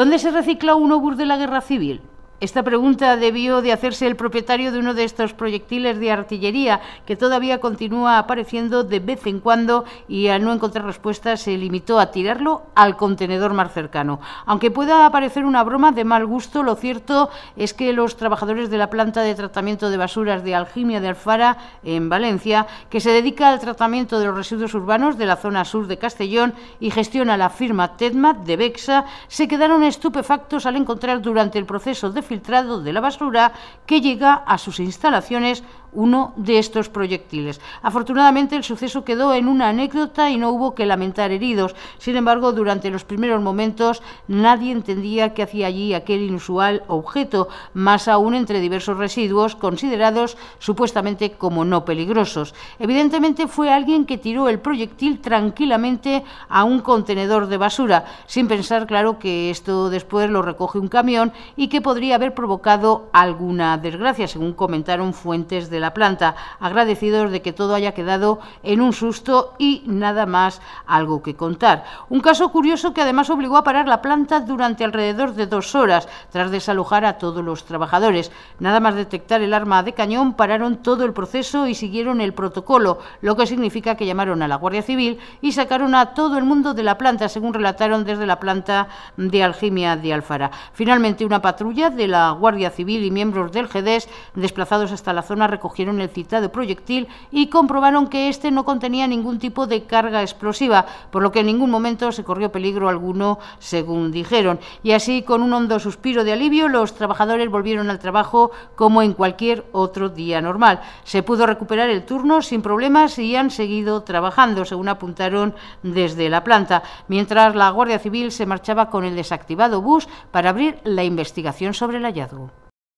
¿Dónde se recicla un obús de la guerra civil? Esta pregunta debió de hacerse el propietario de uno de estos proyectiles de artillería que todavía continúa apareciendo de vez en cuando y al no encontrar respuesta se limitó a tirarlo al contenedor más cercano. Aunque pueda parecer una broma de mal gusto, lo cierto es que los trabajadores de la planta de tratamiento de basuras de Aljimia de Alfara en Valencia, que se dedica al tratamiento de los residuos urbanos de la zona sur de Castellón y gestiona la firma TEDMAT de Bexa, se quedaron estupefactos al encontrar durante el proceso de filtrado de la basura que llega a sus instalaciones uno de estos proyectiles. Afortunadamente el suceso quedó en una anécdota y no hubo que lamentar heridos. Sin embargo, durante los primeros momentos nadie entendía qué hacía allí aquel inusual objeto, más aún entre diversos residuos considerados supuestamente como no peligrosos. Evidentemente fue alguien que tiró el proyectil tranquilamente a un contenedor de basura, sin pensar, claro, que esto después lo recoge un camión y que podría haber provocado alguna desgracia, según comentaron fuentes de la planta, agradecidos de que todo haya quedado en un susto y nada más algo que contar. Un caso curioso que además obligó a parar la planta durante alrededor de dos horas, tras desalojar a todos los trabajadores. Nada más detectar el arma de cañón, pararon todo el proceso y siguieron el protocolo, lo que significa que llamaron a la Guardia Civil y sacaron a todo el mundo de la planta, según relataron desde la planta de alquimia de Alfara. Finalmente, una patrulla de la Guardia Civil y miembros del GDES, desplazados hasta la zona recogieron el citado proyectil y comprobaron que este no contenía ningún tipo de carga explosiva, por lo que en ningún momento se corrió peligro alguno, según dijeron. Y así, con un hondo suspiro de alivio, los trabajadores volvieron al trabajo como en cualquier otro día normal. Se pudo recuperar el turno sin problemas y han seguido trabajando, según apuntaron desde la planta, mientras la Guardia Civil se marchaba con el desactivado bus para abrir la investigación sobre el hallazgo.